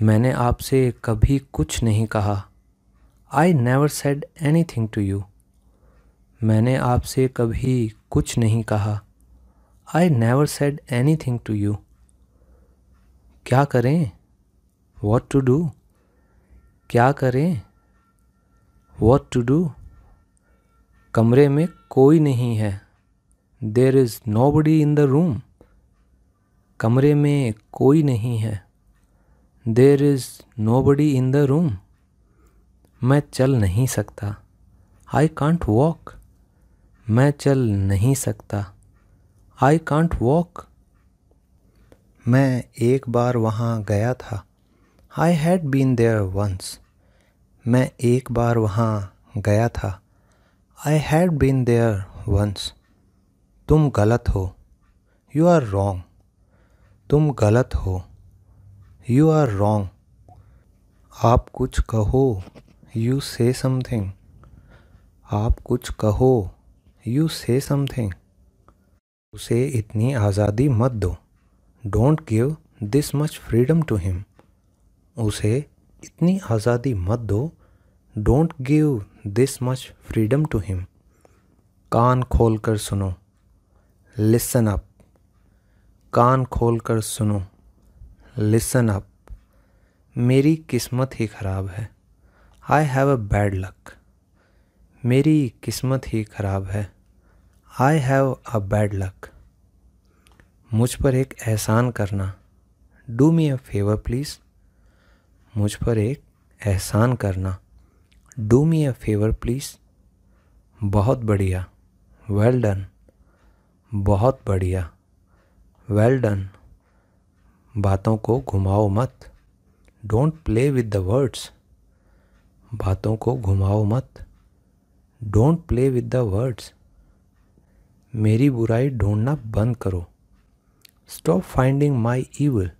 मैंने आपसे कभी कुछ नहीं कहा I never said anything to you मैंने आपसे कभी कुछ नहीं कहा I never said anything to you क्या करें वॉट टू डू क्या करें वॉट टू डू कमरे में कोई नहीं है there is nobody in the room कमरे में कोई नहीं है there is nobody in the room मैं चल नहीं सकता आई कांट वॉक मैं चल नहीं सकता आई कांट वॉक मैं एक बार वहाँ गया था I had been there once मैं एक बार वहाँ गया था I had been there once तुम गलत हो यू आर रॉन्ग तुम गलत हो यू आर रॉन्ग आप कुछ कहो यू से समथिंग आप कुछ कहो यू से समथिंग उसे इतनी आज़ादी मत दो don't give this much freedom to him उसे इतनी आज़ादी मत दो don't give this much freedom to him कान खोल कर सुनो लिसन अप कान खोल कर सुनो लिसन अप मेरी किस्मत ही ख़राब है I have a bad luck मेरी किस्मत ही ख़राब है I have a bad luck मुझ पर एक एहसान करना do me a favour please मुझ पर एक एहसान करना do me a favour please बहुत बढ़िया वेल डन बहुत बढ़िया वेल डन बातों को घुमाओ मत don't play with the words बातों को घुमाओ मत don't play with the words मेरी बुराई ढूंढना बंद करो स्टॉप फाइंडिंग माई ईवल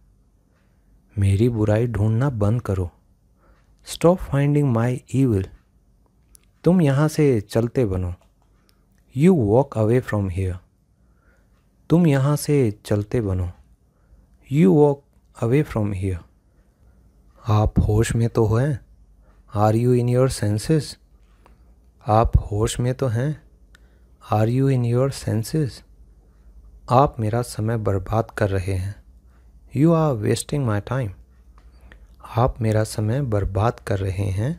मेरी बुराई ढूंढना बंद करो स्टॉप फाइंडिंग माई ईवल तुम यहाँ से चलते बनो you walk away from here तुम यहाँ से चलते बनो you walk away from here आप होश में तो हैं are you in your senses आप होश में तो हैं are you in your senses आप मेरा समय बर्बाद कर रहे हैं you are wasting my time आप मेरा समय बर्बाद कर रहे हैं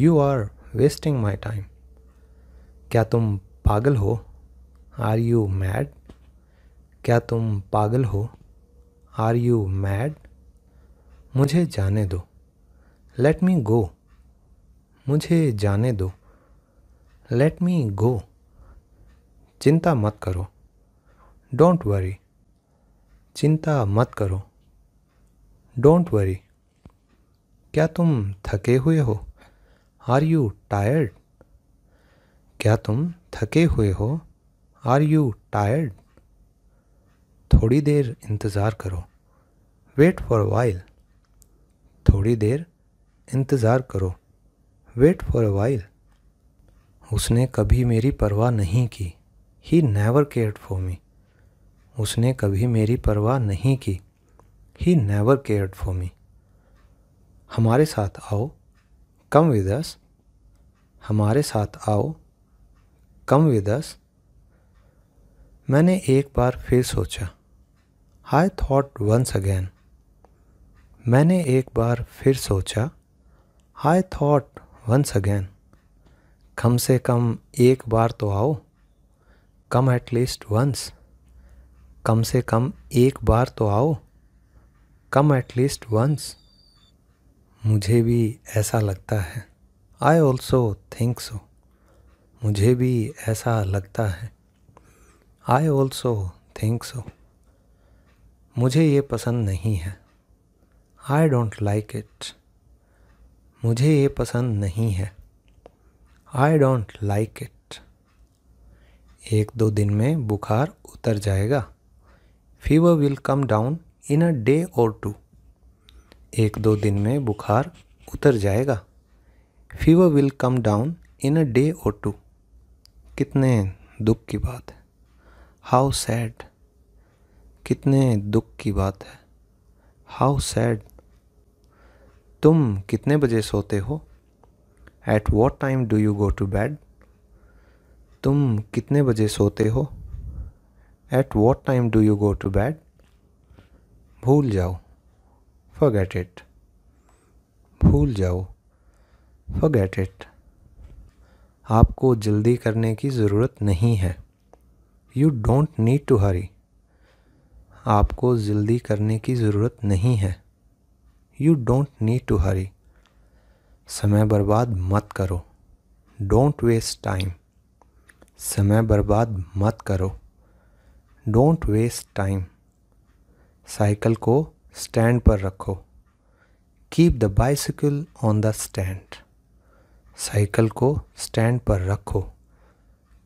you are wasting my time क्या तुम पागल हो आर यू मैड क्या तुम पागल हो आर यू मैड मुझे जाने दो लेट मी गो मुझे जाने दो लेट मी गो चिंता मत करो डोंट वरी चिंता मत करो डोंट वरी क्या तुम थके हुए हो आर यू टायर्ड क्या तुम थके हुए हो आर यू टायर्ड थोड़ी देर इंतज़ार करो वेट फॉर वाइल थोड़ी देर इंतज़ार करो वेट फॉर अ वाइल उसने कभी मेरी परवाह नहीं की he never care for me उसने कभी मेरी परवाह नहीं की he never cared for me हमारे साथ आओ कम विद अस हमारे साथ आओ कम विद अस मैंने एक बार फिर सोचा आई थॉट वंस अगैन मैंने एक बार फिर सोचा आई थॉट वंस अगेन कम से कम एक बार तो आओ कम एट लीस्ट वंस कम से कम एक बार तो आओ कम एट लीस्ट वंस मुझे भी ऐसा लगता है आई ऑल्सो थिंक सो मुझे भी ऐसा लगता है आई ऑल्सो थिंक सो मुझे ये पसंद नहीं है आई डोंट लाइक इट मुझे ये पसंद नहीं है आई डोंट लाइक इट एक दो दिन में बुखार उतर जाएगा fever will come down in a day or two एक दो दिन में बुखार उतर जाएगा fever will come down in a day or two कितने दुख की बात है हाउ सैड कितने दुख की बात है हाउ सैड तुम कितने बजे सोते हो at what time do you go to bed तुम कितने बजे सोते हो at what time do you go to bed भूल जाओ फॉरगेट इट भूल जाओ फॉरगेट इट आपको जल्दी करने की ज़रूरत नहीं है you don't need to hurry आपको जल्दी करने की ज़रूरत नहीं है you don't need to hurry समय बर्बाद मत करो डोंट वेस्ट टाइम समय बर्बाद मत करो डोंट वेस्ट टाइम साइकिल को स्टैंड पर रखो keep the bicycle on the stand cycle को स्टैंड पर रखो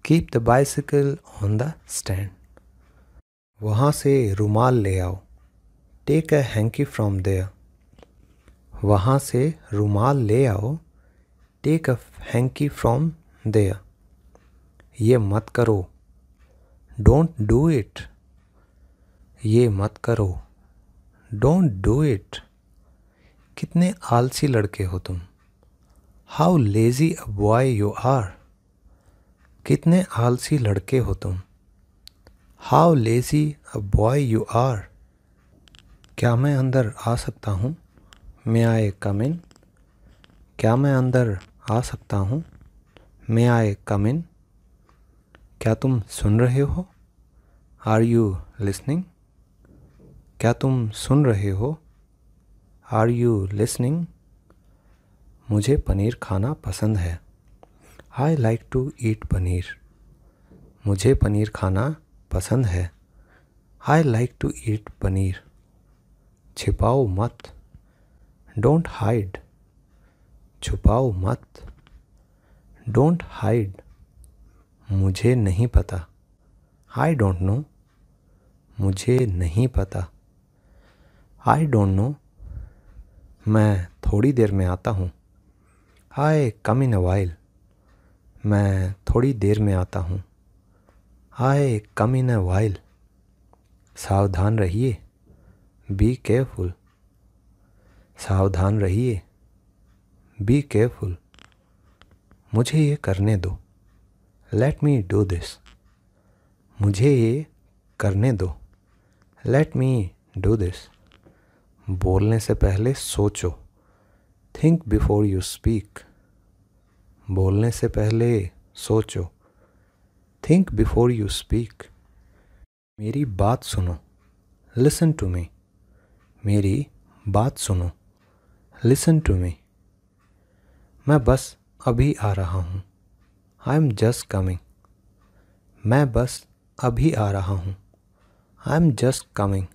keep the bicycle on the stand वहाँ से रुमाल ले आओ take a hanky from there वहाँ से रुमाल ले आओ take a hanky from there ये मत करो डोंट डू इट ये मत करो डोंट डू इट कितने आलसी लड़के हो तुम how lazy a boy you are कितने आलसी लड़के हो तुम how lazy a boy you are क्या मैं अंदर आ सकता हूँ मे आए कम इन क्या मैं अंदर आ सकता हूँ मे आए कम इन क्या तुम सुन रहे हो आर यू लिसनिंग क्या तुम सुन रहे हो आर यू लिसनिंग मुझे पनीर खाना पसंद है I like to eat paneer मुझे पनीर खाना पसंद है I like to eat paneer छिपाओ मत डोंट हाइड छुपाओ मत डोंट हाइड मुझे नहीं पता आई डोंट नो मुझे नहीं पता आई डोंट नो मैं थोड़ी देर में आता हूँ आई कम इन अ वाइल मैं थोड़ी देर में आता हूँ आए कम इन अ वाइल सावधान रहिए बी केयरफुल सावधान रहिए बी केयरफुल मुझे ये करने दो लेट मी डू दिस मुझे ये करने दो लेट मी डू दिस बोलने से पहले सोचो थिंक बिफोर यू स्पीक बोलने से पहले सोचो थिंक बिफोर यू स्पीक मेरी बात सुनो लिसन टू मी मेरी बात सुनो लिसन टू मी मैं बस अभी आ रहा हूँ आई एम जस्ट कमिंग मैं बस अभी आ रहा हूँ आई एम जस्ट कमिंग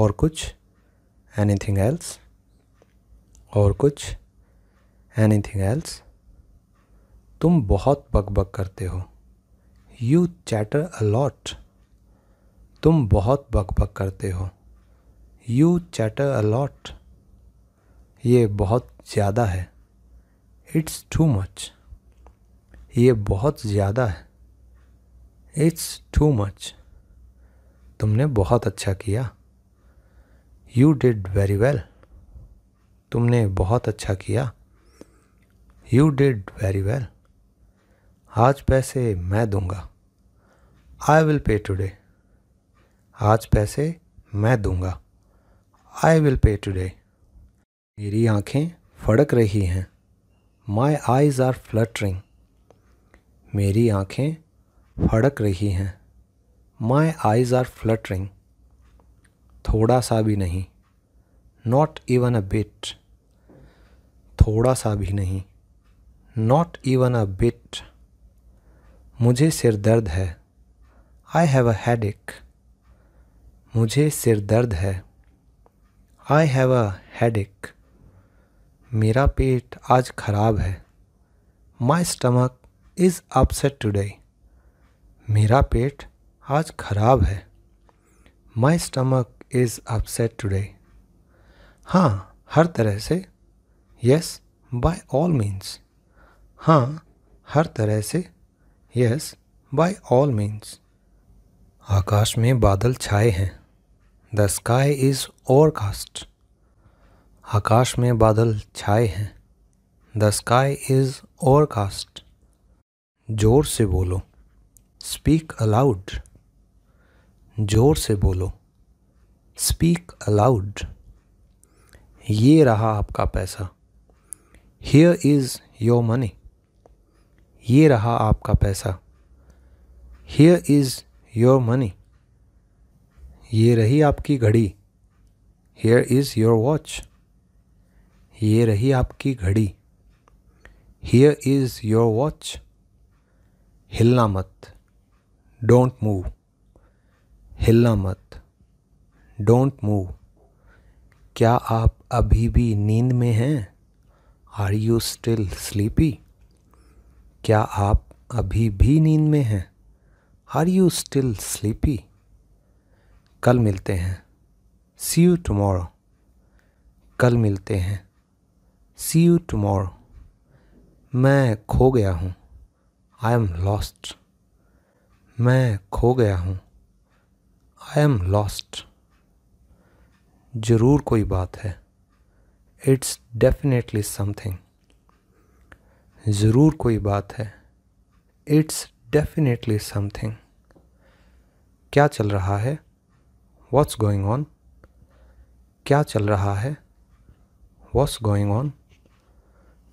और कुछ एनी थिंग एल्स और कुछ एनी थिंग एल्स तुम बहुत बकबक करते हो यू चैटर अलॉट तुम बहुत बकबक करते हो यू चैटर अलॉट ये बहुत ज़्यादा है इट्स टू मच ये बहुत ज़्यादा है इट्स टू मच तुमने बहुत अच्छा किया यू डिड वेरी वेल तुमने बहुत अच्छा किया यू डिड वेरी वेल आज पैसे मैं दूंगा आई विल पे टुडे आज पैसे मैं दूंगा आई विल पे टुडे मेरी आंखें फड़क रही हैं माई आईज़ आर फ्लटरिंग मेरी आंखें फड़क रही हैं माई आईज़ आर फ्लटरिंग थोड़ा सा भी नहीं नॉट इवन अ बिट थोड़ा सा भी नहीं नॉट इवन अ बिट मुझे सिर दर्द है आई हैव अ हेड एक मुझे सिर दर्द है आई हैव अ हेड एक मेरा पेट आज ख़राब है my stomach is upset today मेरा पेट आज ख़राब है my stomach is upset today हाँ हर तरह से यस बाय ऑल मीन्स हाँ हर तरह से यस बाय ऑल मीन्स आकाश में बादल छाए हैं द स्काई इज़ ओवरकास्ट आकाश में बादल छाए हैं द स्काई इज़ ओवरकास्ट जोर से बोलो स्पीक अलाउड जोर से बोलो स्पीक अलाउड ये रहा आपका पैसा हियर इज़ योर मनी ये रहा आपका पैसा हेयर इज़ योर मनी ये रही आपकी घड़ी हेयर इज़ योर वॉच ये रही आपकी घड़ी हेयर इज़ योर वॉच हिलना मत डोंट मूव हिलना मत डोंट मूव क्या आप अभी भी नींद में हैं आर यू स्टिल स्लीपी क्या आप अभी भी नींद में हैं आर यू स्टिल स्लीपी कल मिलते हैं सी यू टमोरो कल मिलते हैं सी यू टमोरो मैं खो गया हूँ आई एम लॉस्ट मैं खो गया हूँ आई एम लॉस्ट ज़रूर कोई बात है इट्स डेफिनेटली समथिंग ज़रूर कोई बात है इट्स डेफिनेटली समथिंग क्या चल रहा है वॉट्स गोइंग ऑन क्या चल रहा है वॉट्स गोइंग ऑन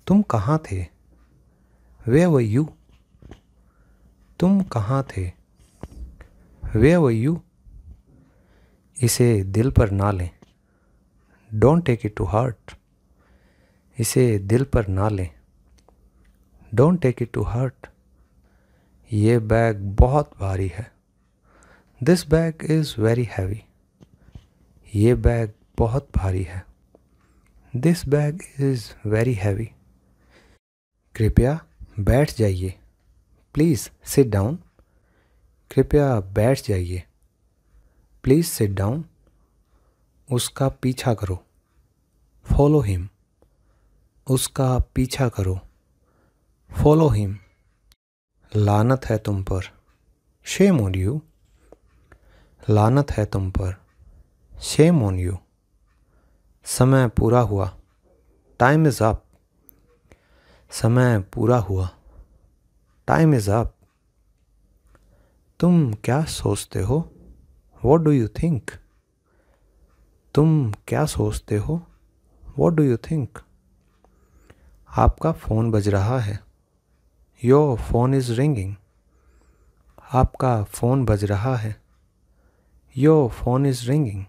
तुम कहाँ थे वे व यू तुम कहाँ थे वे व यू इसे दिल पर ना लें don't take it to heart इसे दिल पर ना लें don't take it to heart ये बैग बहुत भारी है this bag is very heavy ये बैग बहुत भारी है this bag is very heavy कृपया बैठ जाइए प्लीज़ सिट डाउन कृपया बैठ जाइए प्लीज़ सिट डाउन उसका पीछा करो फॉलो हिम उसका पीछा करो फॉलो हिम लानत है तुम पर शेम ऑन यू लानत है तुम पर शेम ऑन यू समय पूरा हुआ टाइम इज़ अप समय पूरा हुआ टाइम इज़ अप तुम क्या सोचते हो वॉट डू यू थिंक तुम क्या सोचते हो वॉट डू यू थिंक आपका फ़ोन बज रहा है योर फोन इज़ रिंगिंग आपका फ़ोन बज रहा है योर फोन इज़ रिंगिंग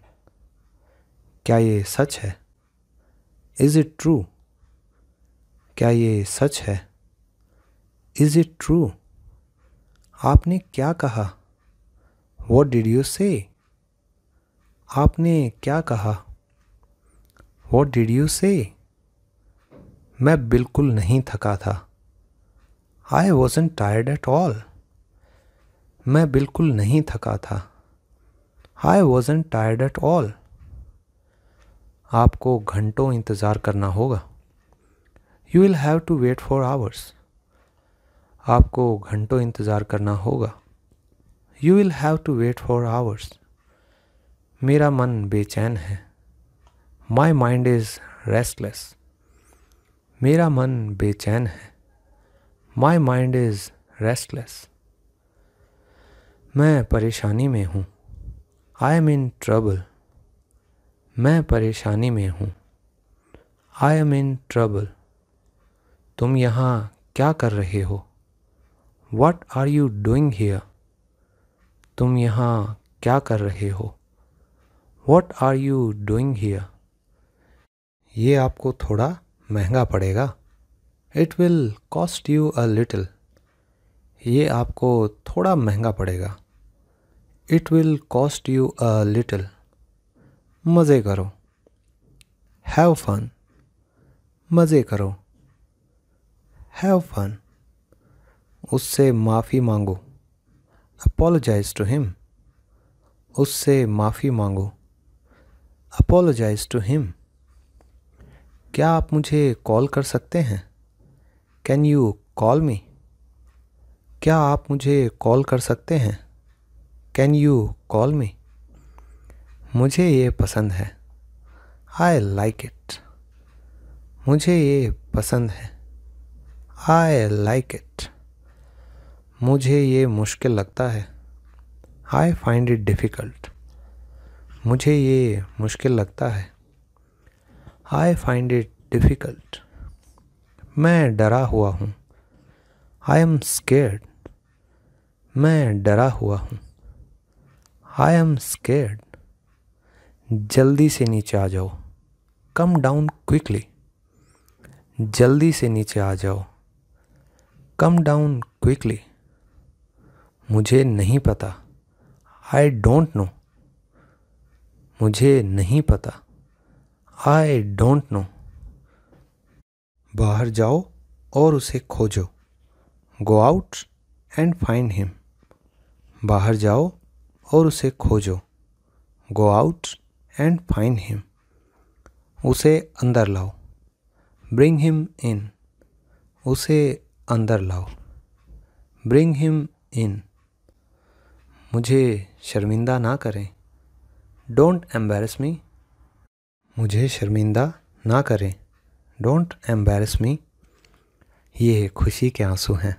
क्या ये सच है इज़ इट ट्रू क्या ये सच है इज़ इट ट्रू आपने क्या कहा वॉट डिड यू से आपने क्या कहा वॉट डिड यू से मैं बिल्कुल नहीं थका था I wasn't tired at all मैं बिल्कुल नहीं थका था I wasn't tired at all आपको घंटों इंतज़ार करना होगा you will have to wait for hours आपको घंटों इंतज़ार करना होगा you will have to wait for hours मेरा मन बेचैन है माई माइंड इज़ रेस्टलेस मेरा मन बेचैन है माई माइंड इज़ रेस्टलेस मैं परेशानी में हूँ आई एम इन ट्रबल मैं परेशानी में हूँ आई एम इन ट्रबल तुम यहाँ क्या कर रहे हो what are you doing here तुम यहाँ क्या कर रहे हो what are you doing here ये आपको थोड़ा महंगा पड़ेगा it will cost you a little ये आपको थोड़ा महंगा पड़ेगा it will cost you a little मज़े करो हैव फन मज़े करो हैव फन उससे माफ़ी मांगो अपोलोजाइज टू हिम उससे माफ़ी मांगो अपोलोजाइज टू हिम क्या आप मुझे कॉल कर सकते हैं कैन यू कॉल मी क्या आप मुझे कॉल कर सकते हैं कैन यू कॉल मी मुझे ये पसंद है आई लाइक इट मुझे ये पसंद है आई लाइक इट मुझे ये मुश्किल लगता है आई फाइंड इट डिफ़िकल्ट मुझे ये मुश्किल लगता है आई फाइंड इट डिफ़िकल्ट मैं डरा हुआ हूँ आई एम स्केर्ड मैं डरा हुआ हूँ आई एम स्केर्ड जल्दी से नीचे आ जाओ कम डाउन क्विकली जल्दी से नीचे आ जाओ कम डाउन क्विकली मुझे नहीं पता आई डोंट नो मुझे नहीं पता आई डोंट नो बाहर जाओ और उसे खोजो go out and find him बाहर जाओ और उसे खोजो go out and find him उसे अंदर लाओ ब्रिंग हिम इन उसे अंदर लाओ ब्रिंग हिम इन मुझे शर्मिंदा ना करें डोंट एम्बेरस मी मुझे शर्मिंदा ना करें डोंट एम्बेरस मी ये खुशी के आंसू हैं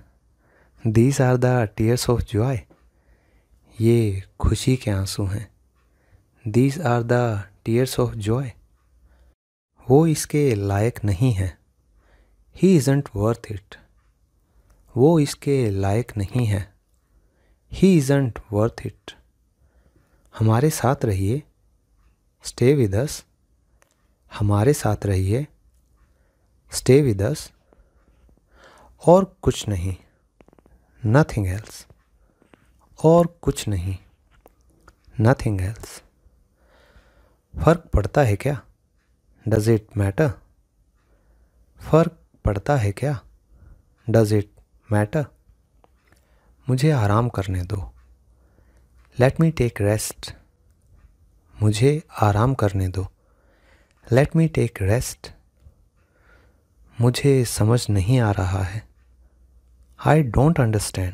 these are the tears of joy ये खुशी के आंसू हैं these are the tears of joy वो इसके लायक नहीं है ही इजेंट वर्थ इट वो इसके लायक नहीं है ही इजेंट वर्थ इट हमारे साथ रहिए स्टे विद अस हमारे साथ रहिए स्टे विद अस और कुछ नहीं नथिंग एल्स और कुछ नहीं नथिंग एल्स फ़र्क पड़ता है क्या डज इट मैटर फ़र्क पड़ता है क्या डज इट मैटर मुझे आराम करने दो लेट मी टेक रेस्ट मुझे आराम करने दो लेट मी टेक रेस्ट मुझे समझ नहीं आ रहा है आई डोंट अंडरस्टैंड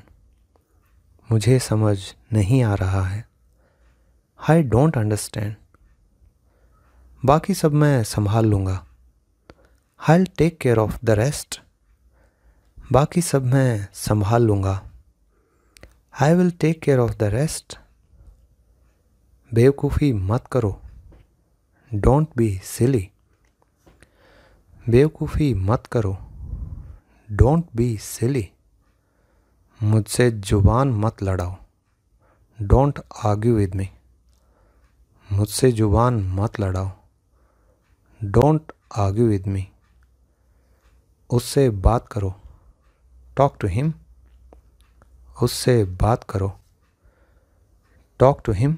मुझे समझ नहीं आ रहा है आई डोंट अंडरस्टैंड बाकी सब मैं संभाल लूँगा I take care of the rest बाकी सब मैं संभाल लूँगा I will take care of the rest बेवकूफ़ी मत करो डोंट बी सिली बेवकूफ़ी मत करो डोंट बी सिली मुझसे ज़ुबान मत लड़ाओ डोंट आर्ग्यू विद मी मुझसे ज़ुबान मत लड़ाओ डोंट आर्ग्यू विद मी उससे बात करो टॉक टू हिम उससे बात करो टॉक टू हिम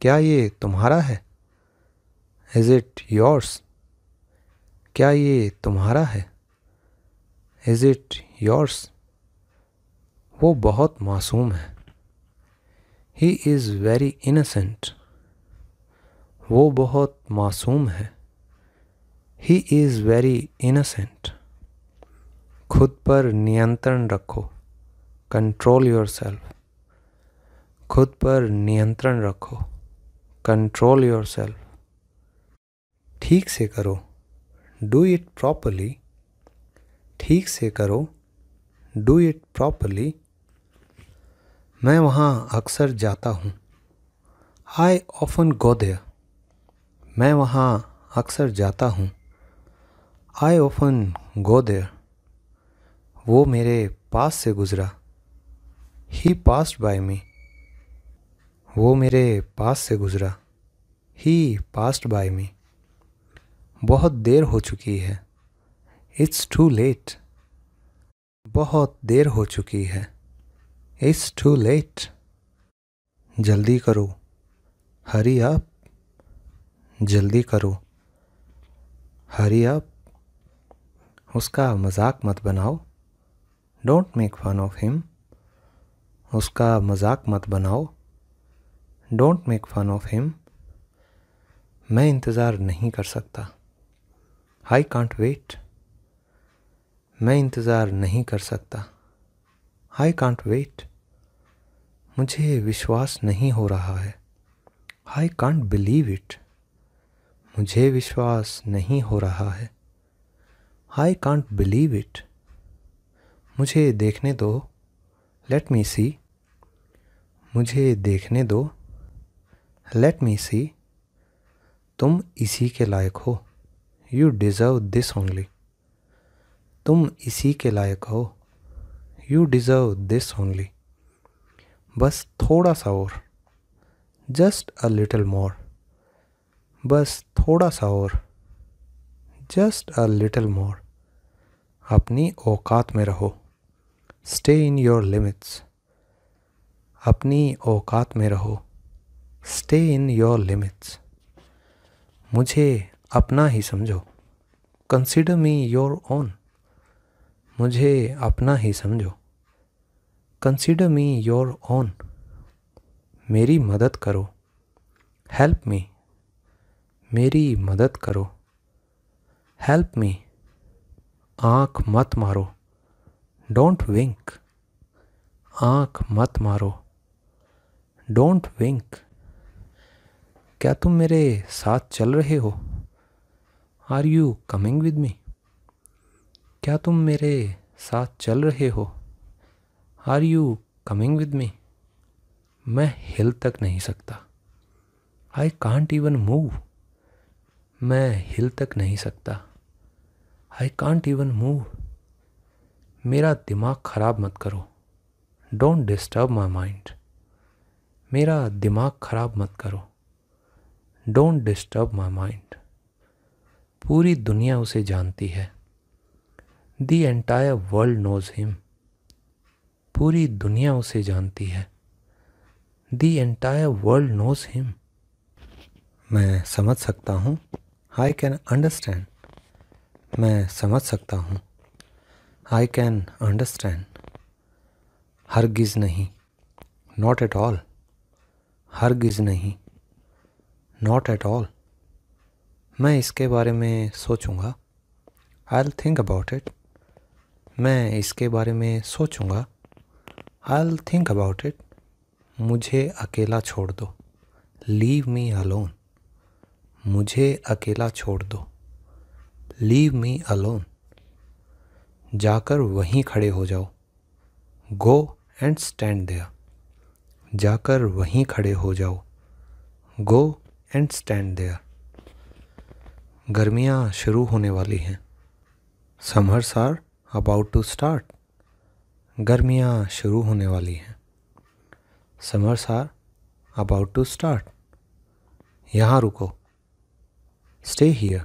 क्या ये तुम्हारा है इज़ इट योर्स क्या ये तुम्हारा है इज़ इट योर्स वो बहुत मासूम है ही इज़ वेरी इनसेंट वो बहुत मासूम है ही इज़ वेरी इनसेंट खुद पर नियंत्रण रखो कंट्रोल योर सेल्फ खुद पर नियंत्रण रखो कंट्रोल योर सेल्फ ठीक से करो डू इट प्रॉपरली ठीक से करो डू इट प्रॉपरली मैं वहाँ अक्सर जाता हूँ आई ऑफन गो मैं वहाँ अक्सर जाता हूँ आई ऑफन गो वो मेरे पास से गुज़रा ही पास्ट बाय मी वो मेरे पास से गुज़रा ही पास्ट बाय मी बहुत देर हो चुकी है इट्स टू लेट बहुत देर हो चुकी है इट्स टू लेट जल्दी करो हरी आप जल्दी करो हरी आप उसका मजाक मत बनाओ don't make fun of him उसका मजाक मत बनाओ don't make fun of him मैं इंतज़ार नहीं कर सकता आई कांट वेट मैं इंतज़ार नहीं कर सकता आई कांट वेट मुझे विश्वास नहीं हो रहा है आई कांट बिलीव इट मुझे विश्वास नहीं हो रहा है आई कांट बिलीव इट मुझे देखने दो लेट मी सी मुझे देखने दो लेट मी सी तुम इसी के लायक हो यू डिज़र्व दिस ओनली तुम इसी के लायक हो यू डिज़र्व दिस ओनली बस थोड़ा सा और जस्ट अ लिटल मोर बस थोड़ा सा और जस्ट अ लिटल मोर अपनी औकात में रहो स्टे इन योर लिमिट्स अपनी औकात में रहो स्टे इन योर लिमिट्स मुझे अपना ही समझो कंसिडर मी योर ओन मुझे अपना ही समझो कंसिडर मी योर ओन मेरी मदद करो हेल्प मी मेरी मदद करो हेल्प मी आँख मत मारो डोंट विंक आँख मत मारो डोंट विंक क्या तुम मेरे साथ चल रहे हो are you coming with me क्या तुम मेरे साथ चल रहे हो are you coming with me मैं हिल तक नहीं सकता आई कांट इवन मूव मैं हिल तक नहीं सकता आई कांट इवन मूव मेरा दिमाग ख़राब मत करो डोंट डिस्टर्ब माई माइंड मेरा दिमाग ख़राब मत करो डोंट डिस्टर्ब माई माइंड पूरी दुनिया उसे जानती है the entire world knows him पूरी दुनिया उसे जानती है the entire world knows him मैं समझ सकता हूँ आई कैन अंडरस्टैंड मैं समझ सकता हूँ आई कैन अंडरस्टैंड हरगिज़ नहीं नॉट एट ऑल हरगिज़ नहीं नॉट एट ऑल मैं इसके बारे में सोचूंगा आई थिंक अबाउट इट मैं इसके बारे में सोचूंगा आई थिंक अबाउट इट मुझे अकेला छोड़ दो लीव मी अलोन मुझे अकेला छोड़ दो लीव मी अलोन जाकर वहीं खड़े हो जाओ गो एंड स्टैंड देयर जाकर वहीं खड़े हो जाओ गो एंड स्टैंड देयर गर्मियाँ शुरू होने वाली हैं summers are about to start गर्मियाँ शुरू होने वाली हैं summers are about to start यहाँ रुको स्टे हियर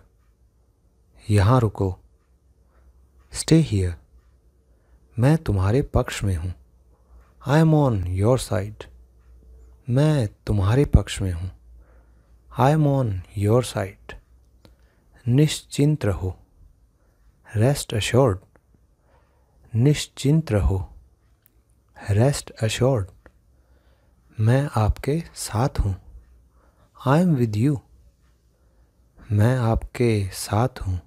यहाँ रुको स्टे हियर मैं तुम्हारे पक्ष में हूँ I am on your side मैं तुम्हारे पक्ष में हूँ I am on your side निश्चिंत रहो रेस्ट अश्योर्ड निश्चिंत रहो रेस्ट अश्योर्ड मैं आपके साथ हूँ आई एम विद यू मैं आपके साथ हूँ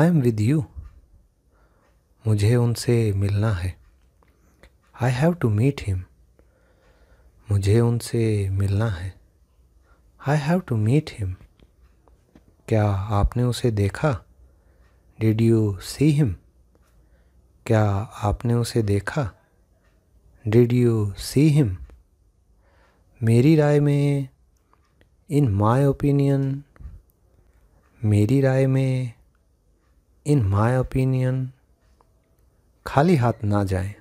आई एम विद यू मुझे उनसे मिलना है I have to meet him मुझे उनसे मिलना है I have to meet him क्या आपने उसे देखा डिड यू सी हिम क्या आपने उसे देखा डिड यू सी हिम मेरी राय में इन माई ओपिनियन मेरी राय में इन माई ओपिनियन खाली हाथ ना जाए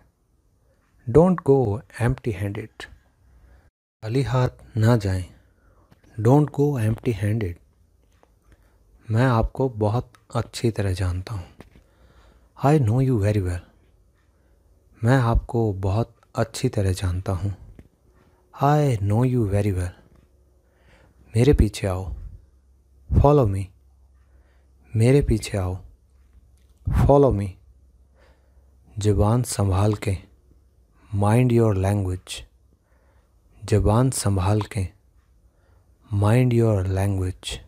डोंट गो एम्प्टी हैंडेड खाली हाथ ना जाए डोंट गो एम्प्टी हैंडेड मैं आपको बहुत अच्छी तरह जानता हूँ I know you very well मैं आपको बहुत अच्छी तरह जानता हूँ I know you very well मेरे पीछे आओ फॉलो मी मेरे पीछे आओ फॉलो मी जबान संभाल के माइंड योर लैंग्वेज जबान संभाल के माइंड योर लैंग्वेज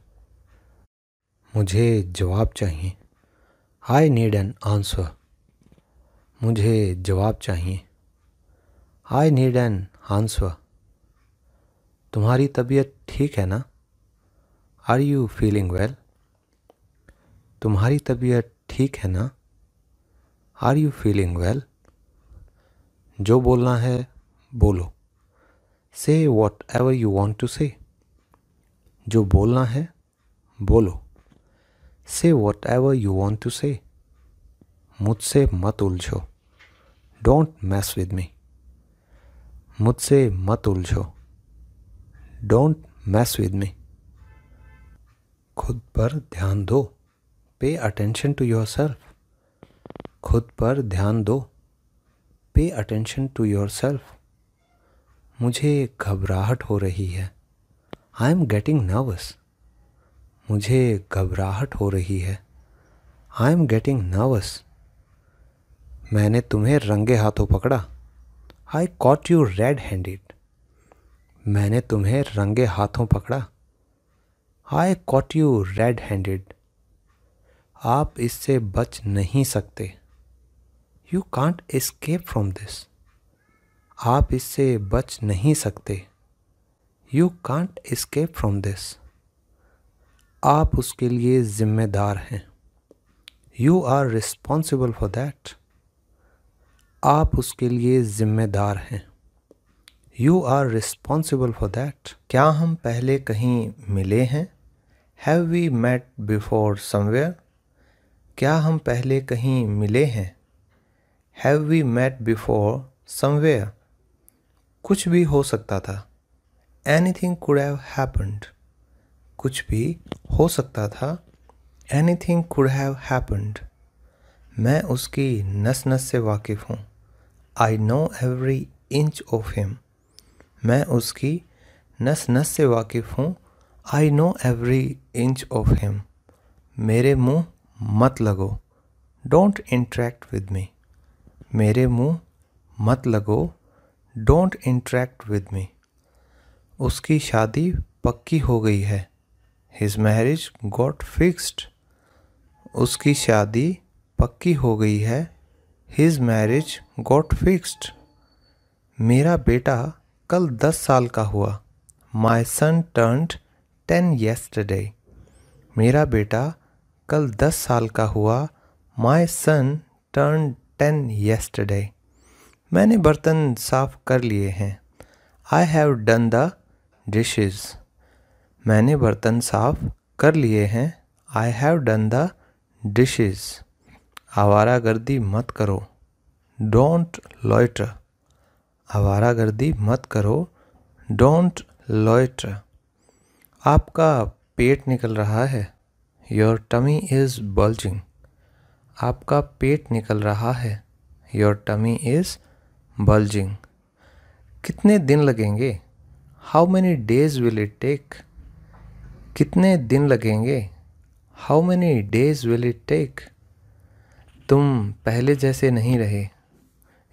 मुझे जवाब चाहिए आई नीड एन आंसर मुझे जवाब चाहिए आई नीड एन आंसर तुम्हारी तबीयत ठीक है ना आर यू फीलिंग वेल तुम्हारी तबीयत ठीक है ना आर यू फीलिंग वेल जो बोलना है बोलो say whatever you want to say जो बोलना है बोलो say whatever you want to say मुझसे मत उलझो डोंट मैस विद मी मुझसे मत उलझो डोंट मैस विद मी खुद पर ध्यान दो pay attention to your self खुद पर ध्यान दो pay attention to your self मुझे घबराहट हो रही है आई एम गेटिंग नर्वस मुझे घबराहट हो रही है आई एम गेटिंग नर्वस मैंने तुम्हें रंगे हाथों पकड़ा I caught you red handed मैंने तुम्हें रंगे हाथों पकड़ा I caught you red handed आप इससे बच नहीं सकते you can't escape from this आप इससे बच नहीं सकते you can't escape from this आप उसके लिए ज़िम्मेदार हैं you are responsible for that आप उसके लिए ज़िम्मेदार हैं you are responsible for that क्या हम पहले कहीं मिले हैं have we met before somewhere क्या हम पहले कहीं मिले हैं have we met before somewhere कुछ भी हो सकता था anything could have happened कुछ भी हो सकता था anything could have happened मैं उसकी नस नस से वाकिफ़ हूँ I know every inch of him मैं उसकी नस नस से वाकिफ़ हूँ I know every inch of him मेरे मुंह मत लगो डोंट इंट्रैक्ट विद मी मेरे मुंह मत लगो डोंट इंट्रैक्ट विद मी उसकी शादी पक्की हो गई है हिज मैरिज गॉट फिक्स्ड उसकी शादी पक्की हो गई है हिज मैरिज गॉट फिक्स्ड मेरा बेटा कल दस साल का हुआ my son turned ten yesterday मेरा बेटा कल दस साल का हुआ my son turn ten yesterday मैंने बर्तन साफ कर लिए हैं I have done the dishes मैंने बर्तन साफ कर लिए हैं I have done the dishes आवारा गर्दी मत करो डोंट लॉयटर आवारा गर्दी मत करो डोंट लॉयटर आपका पेट निकल रहा है योर टमी इज़ बल्जिंग आपका पेट निकल रहा है योर टमी इज़ बल्जिंग कितने दिन लगेंगे how many days will it take कितने दिन लगेंगे how many days will it take तुम पहले जैसे नहीं रहे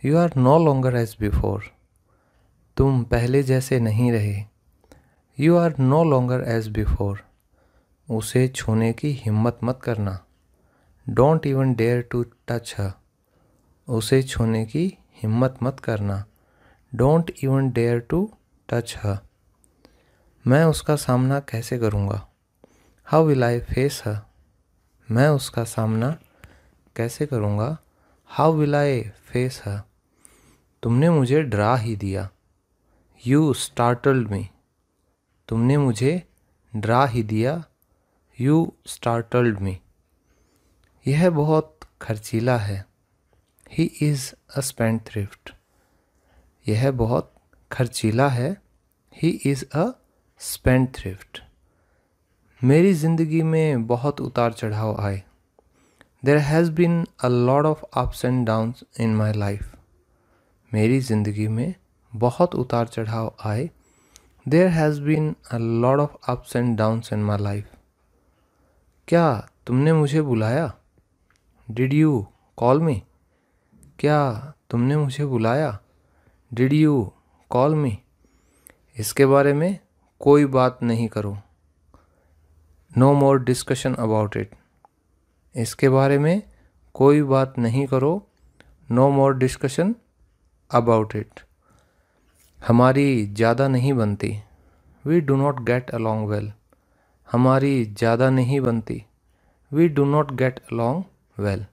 you are no longer as before तुम पहले जैसे नहीं रहे you are no longer as before उसे छूने की हिम्मत मत करना don't even dare to touch her उसे छूने की हिम्मत मत करना don't even dare to touch her मैं उसका सामना कैसे करूँगा how will I face her मैं उसका सामना कैसे करूँगा how will I face her तुमने मुझे डरा ही दिया यू स्टार्टल्ड मी तुमने मुझे डरा ही दिया यू स्टार्टल्ड मी यह बहुत खर्चीला है he is a spendthrift यह बहुत खर्चीला है he is a spendthrift मेरी ज़िंदगी में बहुत उतार चढ़ाव आए there has been a lot of ups and downs in my life मेरी ज़िंदगी में बहुत उतार चढ़ाव आए there has been a lot of ups and downs in my life क्या तुमने मुझे बुलाया डिड यू कॉल मी क्या तुमने मुझे बुलाया डिड यू कॉल मी इसके बारे में कोई बात नहीं करो no more discussion about it इसके बारे में कोई बात नहीं करो no more discussion about it हमारी ज़्यादा नहीं बनती we do not get along well हमारी ज़्यादा नहीं बनती we do not get along well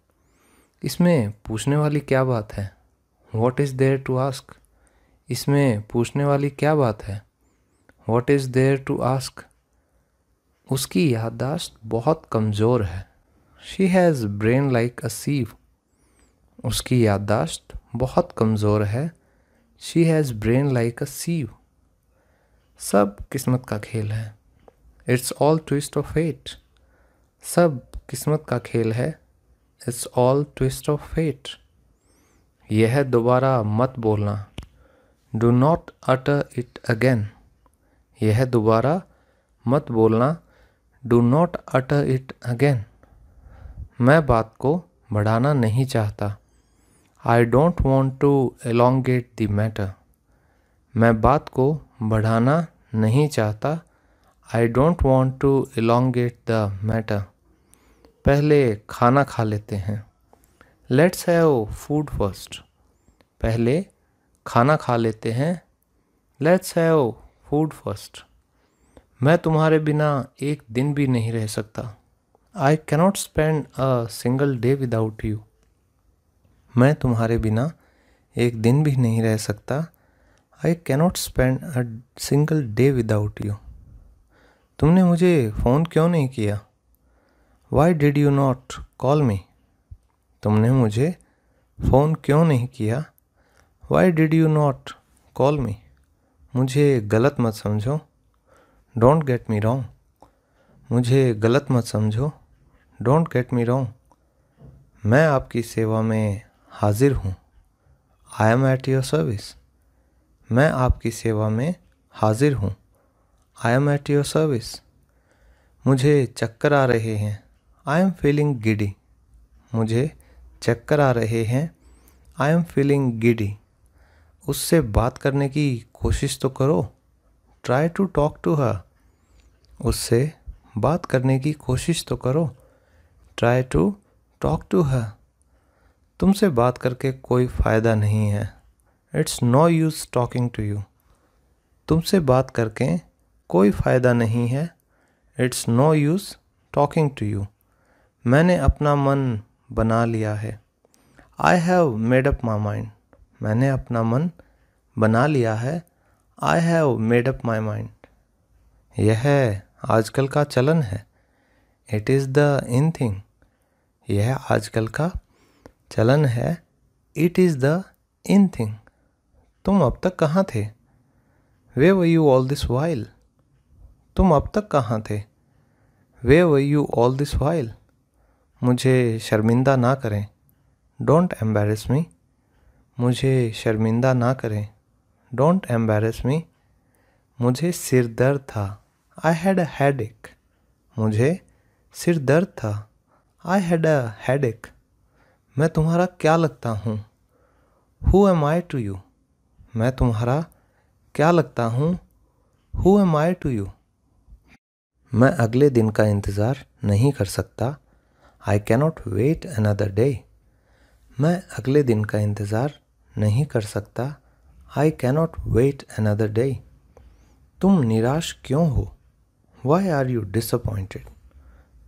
इसमें पूछने वाली क्या बात है what is there to ask इसमें पूछने वाली क्या बात है what is there to ask उसकी याददाश्त बहुत कमज़ोर है she has brain like a sieve उसकी याददाश्त बहुत कमज़ोर है she has brain like a sieve सब किस्मत का खेल है it's all twist of fate सब किस्मत का खेल है it's all twist of fate यह दोबारा मत बोलना do not utter it again यह दोबारा मत बोलना do not utter it again मैं बात को बढ़ाना नहीं चाहता I don't want to elongate the matter मैं बात को बढ़ाना नहीं चाहता I don't want to elongate the matter पहले खाना खा लेते हैं लेट्स हैव फूड फर्स्ट पहले खाना खा लेते हैं लेट्स हैव फूड फर्स्ट मैं तुम्हारे बिना एक दिन भी नहीं रह सकता I cannot spend a single day without you मैं तुम्हारे बिना एक दिन भी नहीं रह सकता I cannot spend a single day without you तुमने मुझे फ़ोन क्यों नहीं किया why did you not call me तुमने मुझे फ़ोन क्यों नहीं किया why did you not call me मुझे गलत मत समझो डोंट गेट मी रॉन्ग मुझे गलत मत समझो डोंट गेट मी रॉन्ग मैं आपकी सेवा में हाजिर हूँ I am at your service मैं आपकी सेवा में हाजिर हूँ I am at your service मुझे चक्कर आ रहे हैं आई एम फीलिंग गिडी मुझे चक्कर आ रहे हैं आई एम फीलिंग गिडी उससे बात करने की कोशिश तो करो try to talk to her उससे बात करने की कोशिश तो करो try to talk to her तुमसे बात करके कोई फ़ायदा नहीं है it's no use talking to you तुमसे बात करके कोई फ़ायदा नहीं है it's no use talking to you मैंने अपना मन बना लिया है I have made up my mind मैंने अपना मन बना लिया है I have made up my mind यह आजकल का चलन है it is the in thing यह आजकल का चलन है it is the in thing तुम अब तक कहाँ थे वे व यू ऑल दिस वाइल तुम अब तक कहाँ थे वे व यू ऑल दिस वाइल मुझे शर्मिंदा ना करें डोंट एम्बेरस मी मुझे शर्मिंदा ना करें डोंट एम्बेरस मी मुझे सिर दर्द था आई हैड अ हेड एक मुझे सिर दर्द था आई हैड अ हेड एक मैं तुम्हारा क्या लगता हूँ who am I to you मैं तुम्हारा क्या लगता हूँ who am I to you मैं अगले दिन का इंतज़ार नहीं कर सकता I cannot wait another day मैं अगले दिन का इंतज़ार नहीं कर सकता I cannot wait another day तुम निराश क्यों हो वाई आर यू डिसअपॉइंटेड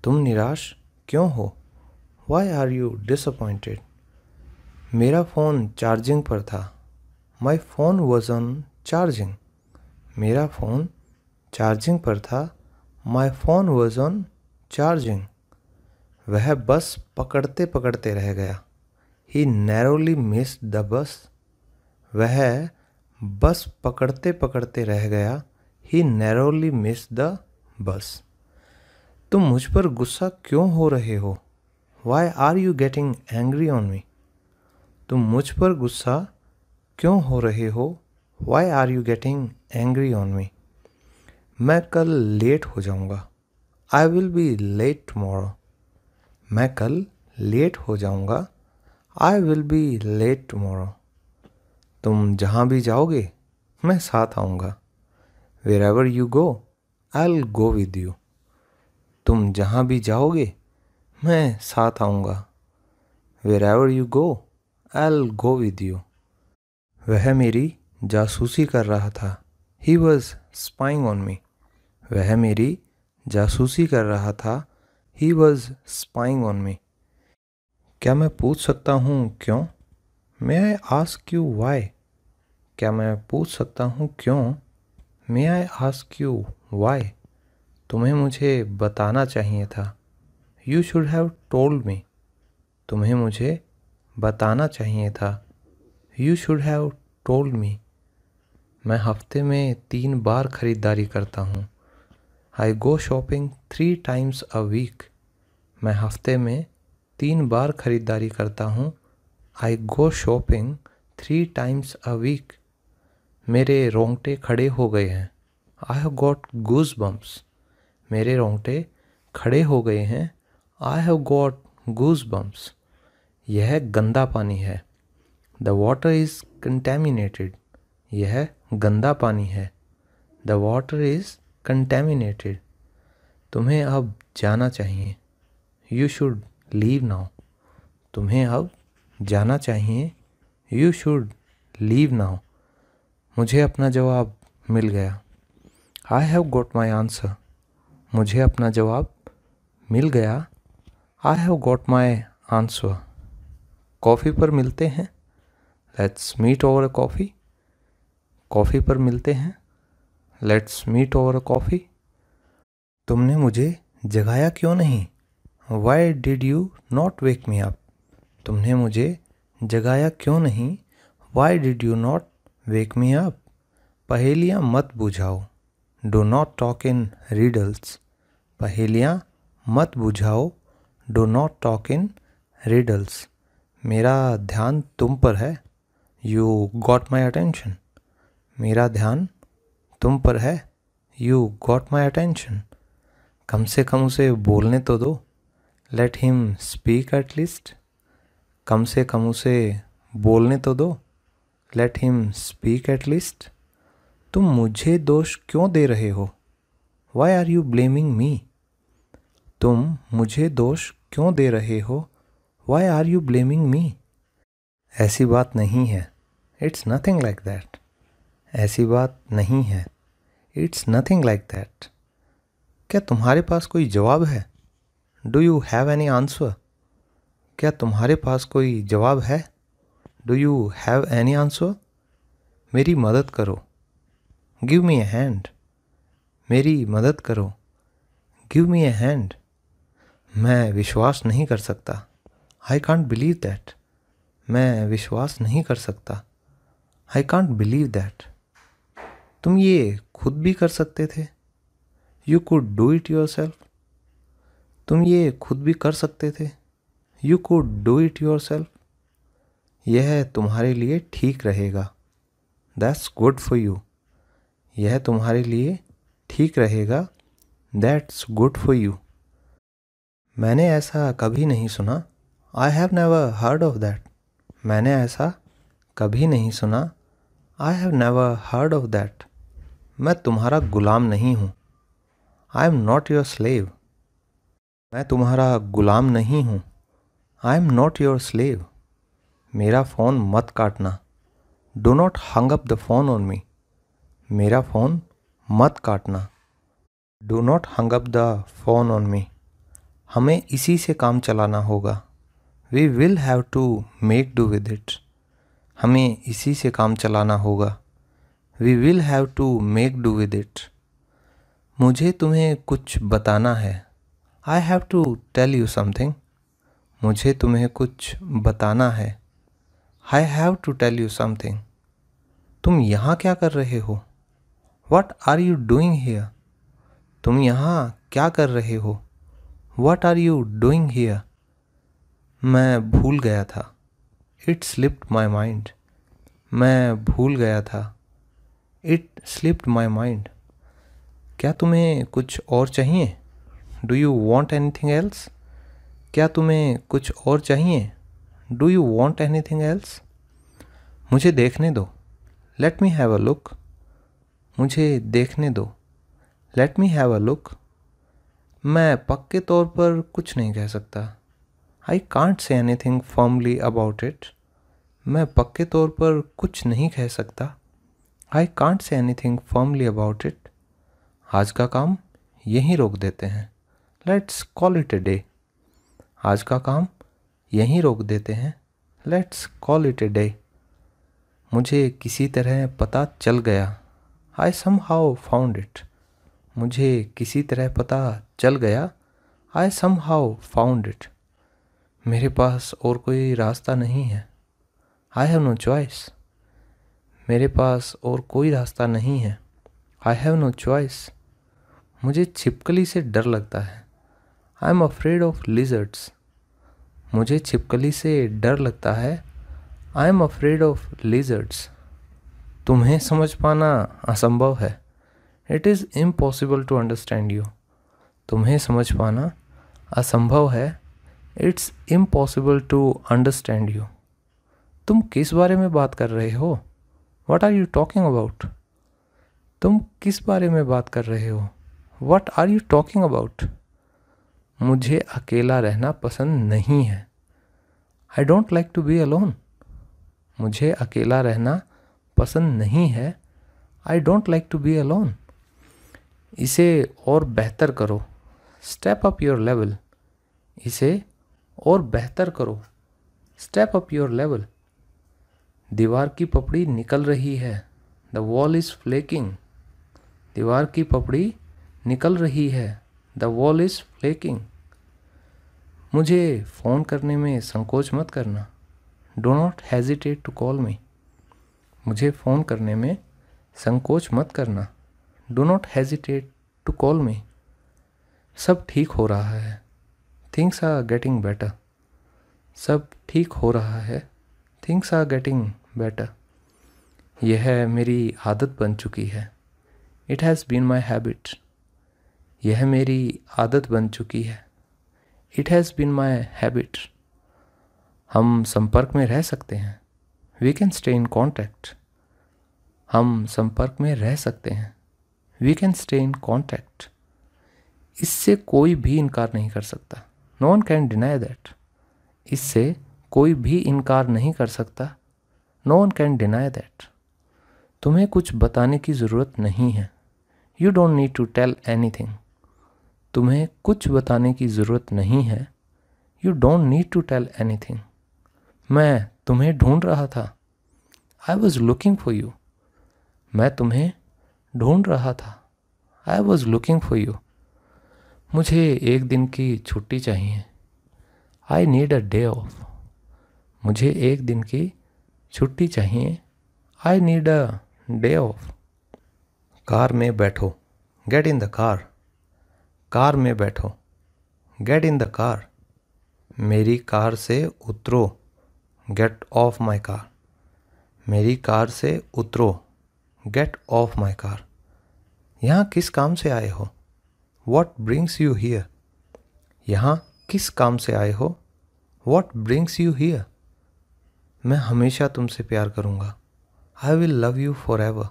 तुम निराश क्यों हो वाई आर यू डिसअपॉइंटेड मेरा फ़ोन चार्जिंग पर था my phone was on charging मेरा फ़ोन चार्जिंग पर था my phone was on charging वह बस पकड़ते पकड़ते रह गया ही नैरोली मिस द बस वह बस पकड़ते पकड़ते रह गया ही नैरोली मिस द बस तुम मुझ पर गुस्सा क्यों हो रहे हो why are you getting angry on me तुम मुझ पर गुस्सा क्यों हो रहे हो why are you getting angry on me मैं कल लेट हो जाऊँगा I will be late tomorrow मैं कल लेट हो जाऊँगा I will be late tomorrow तुम जहाँ भी जाओगे मैं साथ आऊँगा wherever you go I'll go with you तुम जहाँ भी जाओगे मैं साथ आऊँगा wherever you go I'll go with you वह मेरी जासूसी कर रहा था he was spying on me वह मेरी जासूसी कर रहा था he was spying on me क्या मैं पूछ सकता हूँ क्यों may I ask you why क्या मैं पूछ सकता हूँ क्यों may I ask you why तुम्हें मुझे बताना चाहिए था you should have told me तुम्हें मुझे बताना चाहिए था you should have told me मैं हफ्ते में तीन बार ख़रीदारी करता हूँ I go shopping three times a week मैं हफ्ते में तीन बार ख़रीदारी करता हूँ I go shopping three times a week मेरे रोंगटे खड़े हो गए हैं I have got goose bumps मेरे रोंगटे खड़े हो गए हैं I have got goose bumps यह गंदा पानी है द वाटर इज़ कंटेमिनेटेड यह गंदा पानी है द वाटर इज़ कंटेमिनेटेड तुम्हें अब जाना चाहिए यू शुड लीव नाउ तुम्हें अब जाना चाहिए यू शुड लीव नाउ मुझे अपना जवाब मिल गया I have got my answer मुझे अपना जवाब मिल गया I have got my answer coffee पर मिलते हैं let's meet over a coffee coffee पर मिलते हैं let's meet over a coffee तुमने मुझे जगाया क्यों नहीं why did you not wake me up तुमने मुझे जगाया क्यों नहीं why did you not wake me up पहेलियाँ मत बुझाओ do not talk in riddles पहेलियाँ मत बुझाओ do not talk in riddles मेरा ध्यान तुम पर है यू गॉट माई अटेंशन मेरा ध्यान तुम पर है यू गॉट माई अटेंशन कम से कम उसे बोलने तो दो let him speak at least कम से कम उसे बोलने तो दो let him speak at least तुम मुझे दोष क्यों दे रहे हो why are you blaming me तुम मुझे दोष क्यों दे रहे हो why are you blaming me ऐसी बात नहीं है इट्स नथिंग लाइक दैट ऐसी बात नहीं है इट्स नथिंग लाइक दैट क्या तुम्हारे पास कोई जवाब है do you have any answer क्या तुम्हारे पास कोई जवाब है do you have any answer मेरी मदद करो गिव मी ए हैंड मेरी मदद करो गिव मी ए हैंड मैं विश्वास नहीं कर सकता आई कॉन्ट बिलीव दैट मैं विश्वास नहीं कर सकता आई कॉन्ट बिलीव दैट तुम ये खुद भी कर सकते थे you could do it yourself तुम ये खुद भी कर सकते थे you could do it yourself यह तुम्हारे लिए ठीक रहेगा दैट्स गुड फॉर यू यह तुम्हारे लिए ठीक रहेगा दैट्स गुड फॉर यू मैंने ऐसा कभी नहीं सुना I have never heard of that मैंने ऐसा कभी नहीं सुना I have never heard of that मैं तुम्हारा गुलाम नहीं हूँ I am not your slave मैं तुम्हारा गुलाम नहीं हूँ I am not your slave मेरा फ़ोन मत काटना do not hang up the phone on me मेरा फ़ोन मत काटना do not hang up the phone on me हमें इसी से काम चलाना होगा we will have to make do with it हमें इसी से काम चलाना होगा we will have to make do with it मुझे तुम्हें कुछ बताना है I have to tell you something मुझे तुम्हें कुछ बताना है I have to tell you something तुम यहाँ क्या कर रहे हो what are you doing here तुम यहाँ क्या कर रहे हो what are you doing here मैं भूल गया था इट स्लिप्ड माई माइंड मैं भूल गया था इट स्लिप्ड माई माइंड क्या तुम्हें कुछ और चाहिए do you want anything else क्या तुम्हें कुछ और चाहिए do you want anything else मुझे देखने दो let me have a look मुझे देखने दो let me have a look मैं पक्के तौर पर कुछ नहीं कह सकता I can't say anything formally about it मैं पक्के तौर पर कुछ नहीं कह सकता I can't say anything formally about it आज का काम यहीं रोक देते हैं let's call it a day आज का काम यहीं रोक देते हैं let's call it a day मुझे किसी तरह पता चल गया I somehow found it मुझे किसी तरह पता चल गया I somehow found it मेरे पास और कोई रास्ता नहीं है आई हैव नो चॉइस मेरे पास और कोई रास्ता नहीं है आई हैव नो चॉइस मुझे छिपकली से डर लगता है I am afraid of lizards मुझे छिपकली से डर लगता है I am afraid of lizards तुम्हें समझ पाना असंभव है it is impossible to understand you तुम्हें समझ पाना असंभव है it's impossible to understand you तुम किस बारे में बात कर रहे हो what are you talking about तुम किस बारे में बात कर रहे हो what are you talking about मुझे अकेला रहना पसंद नहीं है I don't like to be alone मुझे अकेला रहना पसंद नहीं है I don't like to be alone इसे और बेहतर करो स्टेप अप योर लेवल इसे और बेहतर करो स्टेप अप योर लेवल दीवार की पपड़ी निकल रही है द वॉल इज़ फ्लेकिंग दीवार की पपड़ी निकल रही है द वॉल इज़ फ्लेकिंग मुझे फ़ोन करने में संकोच मत करना do not hesitate to call me मुझे फ़ोन करने में संकोच मत करना do not hesitate to call me सब ठीक हो रहा है थिंग्स आर गेटिंग बेटर सब ठीक हो रहा है थिंग्स आर गेटिंग बेटर यह मेरी आदत बन चुकी है it has been my habit यह मेरी आदत बन चुकी है it has been my habit हम संपर्क में रह सकते हैं we can stay in contact हम संपर्क में रह सकते हैं we can stay in contact इससे कोई भी इनकार नहीं कर सकता no one can deny that इससे कोई भी इनकार नहीं कर सकता no one can deny that तुम्हें कुछ बताने की ज़रूरत नहीं है you don't need to tell anything तुम्हें कुछ बताने की ज़रूरत नहीं है you don't need to tell anything मैं तुम्हें ढूंढ रहा था I was looking for you मैं तुम्हें ढूंढ रहा था I was looking for you मुझे एक दिन की छुट्टी चाहिए I need a day off मुझे एक दिन की छुट्टी चाहिए I need a day off car में बैठो get in the car car में बैठो गेट इन द कार मेरी कार से उतरो गेट ऑफ माई कार मेरी कार से उतरो गेट ऑफ माई कार यहाँ किस काम से आए हो वॉट ब्रिंग्स यू हियर यहाँ किस काम से आए हो वॉट ब्रिंग्स यू हियर मैं हमेशा तुमसे प्यार करूँगा I will love you forever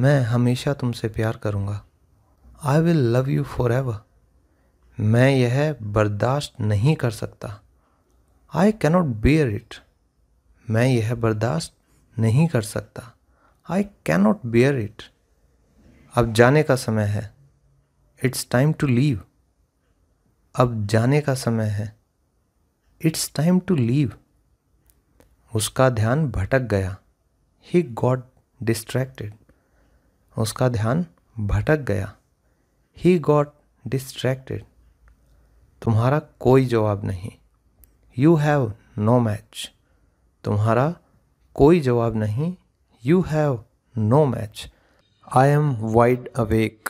मैं हमेशा तुमसे प्यार करूँगा I will love you forever मैं यह बर्दाश्त नहीं कर सकता आई कैनॉट बियर इट मैं यह बर्दाश्त नहीं कर सकता आई कैनॉट बियर इट अब जाने का समय है इट्स टाइम टू लीव अब जाने का समय है इट्स टाइम टू लीव उसका ध्यान भटक गया ही गॉड डिस्ट्रैक्टेड उसका ध्यान भटक गया ही गॉट डिस्ट्रैक्टेड तुम्हारा कोई जवाब नहीं यू हैव नो मैच तुम्हारा कोई जवाब नहीं you have no match I am wide awake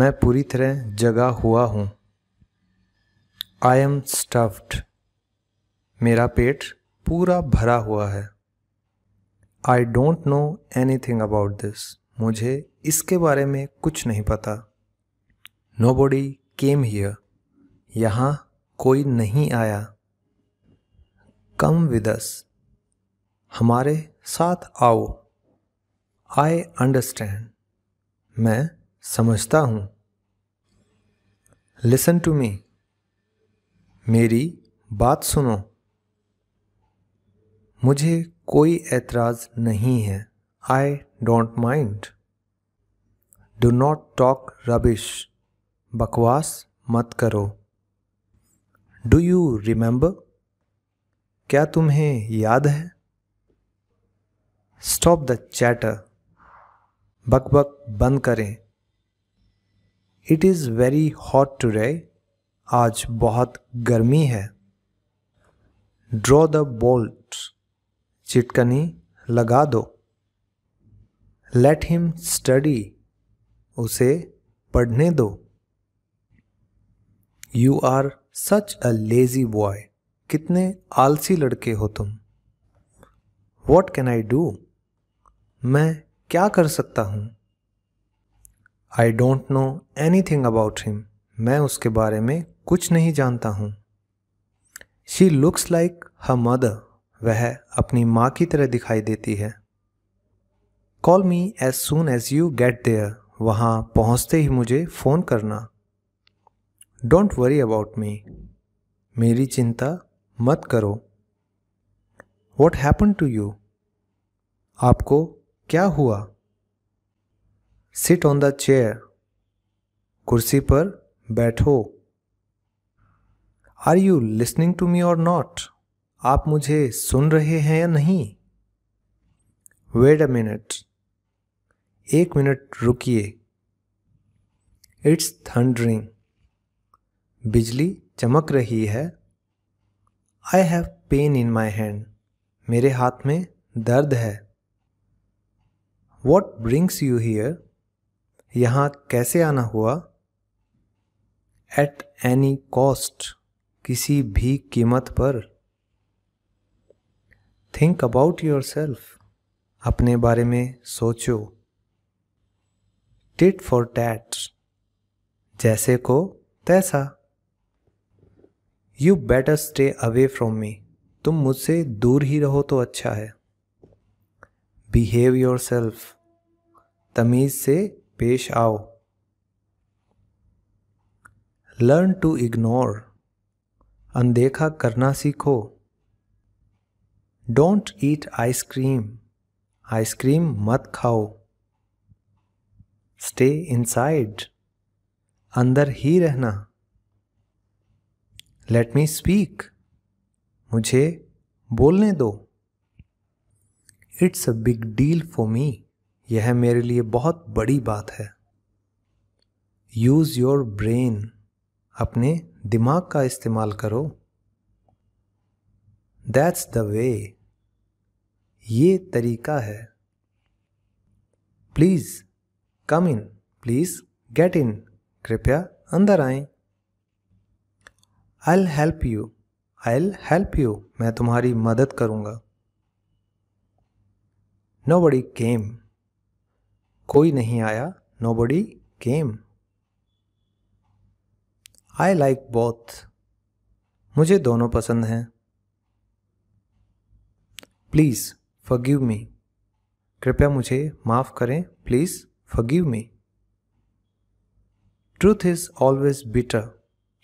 मैं पूरी तरह जगा हुआ हूँ आई एम स्टफ्ड मेरा पेट पूरा भरा हुआ है I don't know anything about this मुझे इसके बारे में कुछ नहीं पता बॉडी केम हियर यहाँ कोई नहीं आया कम विदस हमारे साथ आओ आई अंडरस्टैंड मैं समझता हूँ लिसन टू मी मेरी बात सुनो मुझे कोई एतराज नहीं है I don't mind do not talk rubbish बकवास मत करो डू यू रिमेंबर क्या तुम्हें याद है स्टॉप द चैटर बक बक बंद करें it is very hot today आज बहुत गर्मी है ड्रॉ द बोल्ट चिटकनी लगा दो लेट हिम स्टडी उसे पढ़ने दो you are such a lazy boy कितने आलसी लड़के हो तुम वॉट कैन आई डू मैं क्या कर सकता हूँ I don't know anything about him मैं उसके बारे में कुछ नहीं जानता हूँ she looks like her mother वह अपनी माँ की तरह दिखाई देती है call me as soon as you get there वहाँ पहुँचते ही मुझे फ़ोन करना डोंट वरी अबाउट मी मेरी चिंता मत करो वॉट हैपन टू यू आपको क्या हुआ सिट ऑन द चेयर कुर्सी पर बैठो are you listening to me or not आप मुझे सुन रहे हैं या नहीं वेट अ मिनट एक मिनट रुकिए इट्स थंडरिंग बिजली चमक रही है I have pain in my hand मेरे हाथ में दर्द है वॉट ब्रिंग्स यू हीयर यहाँ कैसे आना हुआ एट एनी कॉस्ट किसी भी कीमत पर थिंक अबाउट योर सेल्फ अपने बारे में सोचो टिट फॉर टैट जैसे को तैसा you better stay away from me तुम मुझसे दूर ही रहो तो अच्छा है बिहेव योर सेल्फ तमीज़ से पेश आओ लर्न टू इग्नोर अनदेखा करना सीखो डोंट ईट आइसक्रीम आइसक्रीम मत खाओ स्टे इनसाइड अंदर ही रहना लेट मी स्पीक मुझे बोलने दो it's a big deal for me यह मेरे लिए बहुत बड़ी बात है यूज़ योर ब्रेन अपने दिमाग का इस्तेमाल करो दैट्स द वे ये तरीका है please come in please get in कृपया अंदर आएं I help you I help you मैं तुम्हारी मदद करूँगा नो बडी केम कोई नहीं आया nobody came I like both मुझे दोनों पसंद हैं प्लीज़ फगीव मी कृपया मुझे माफ़ करें please forgive me truth is always bitter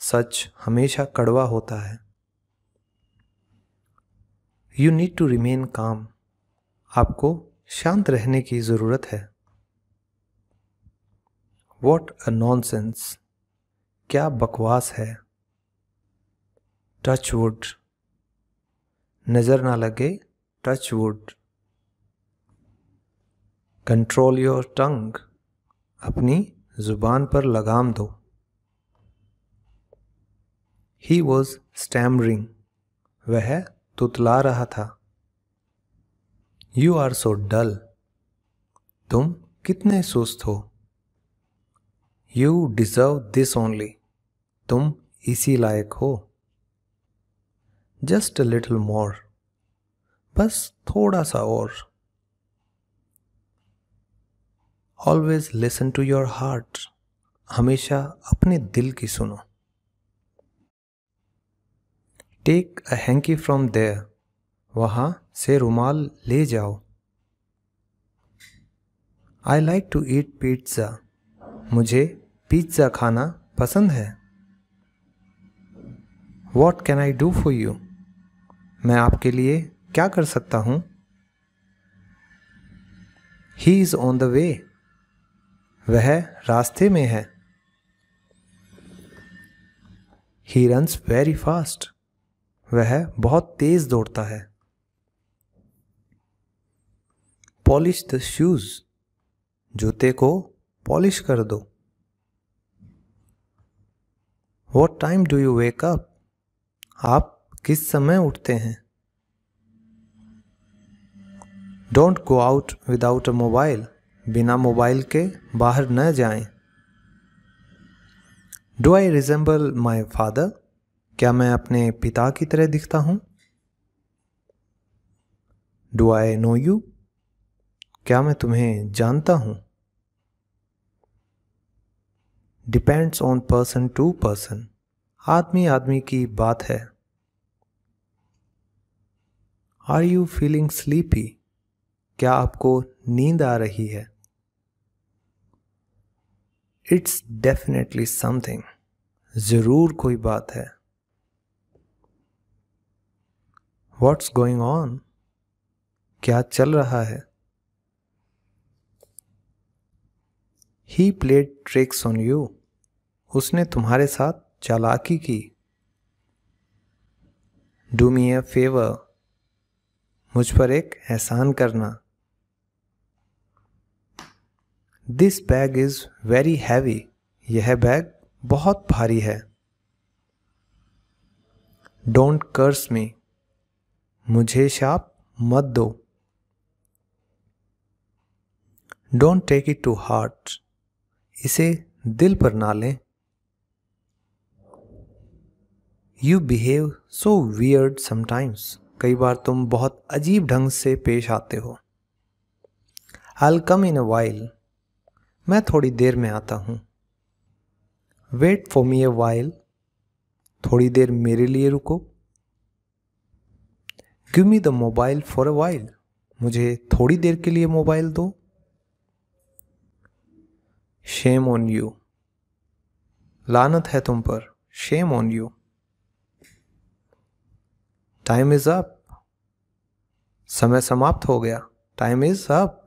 सच हमेशा कड़वा होता है यू नीड टू रिमेन काम आपको शांत रहने की ज़रूरत है वॉट अ नॉन सेंस क्या बकवास है टच वुड नज़र ना लगे touch wood control your tongue अपनी ज़ुबान पर लगाम दो ही वॉज स्टैमरिंग वह तुतला रहा था यू आर सो डल तुम कितने सुस्त हो यू डिजर्व दिस ओनली तुम इसी लायक हो जस्ट अ लिटल मोर बस थोड़ा सा और always listen to your heart हमेशा अपने दिल की सुनो take a hanky from there वहाँ से रुमाल ले जाओ I like to eat pizza मुझे पिज्ज़ा खाना पसंद है what can I do for you मैं आपके लिए क्या कर सकता हूँ he is on the way वह रास्ते में है ही रन्स वेरी फास्ट वह बहुत तेज दौड़ता है पॉलिश द शूज़ जूते को पॉलिश कर दो what time do you wake up आप किस समय उठते हैं don't go out without a mobile बिना मोबाइल के बाहर न जाएं। Do I resemble my father क्या मैं अपने पिता की तरह दिखता हूँ डू आई नो यू क्या मैं तुम्हें जानता हूँ depends on person to person आदमी आदमी की बात है आर यू फीलिंग स्लीपी क्या आपको नींद आ रही है इट्स डेफिनेटली समथिंग ज़रूर कोई बात है व्हाट्स गोइंग ऑन क्या चल रहा है he played tricks on you उसने तुम्हारे साथ चालाकी की डू मी ए फेवर मुझ पर एक एहसान करना this bag is very heavy यह बैग बहुत भारी है डोंट कर्स मी मुझे शाप मत दो don't take it to heart इसे दिल पर ना लें you behave so weird sometimes कई बार तुम बहुत अजीब ढंग से पेश आते हो आई कम इन अ वाइल मैं थोड़ी देर में आता हूँ wait for me a while थोड़ी देर मेरे लिए रुको give me the mobile for a while मुझे थोड़ी देर के लिए मोबाइल दो शेम ऑन यू लानत है तुम पर shame on you time is up समय समाप्त हो गया time is up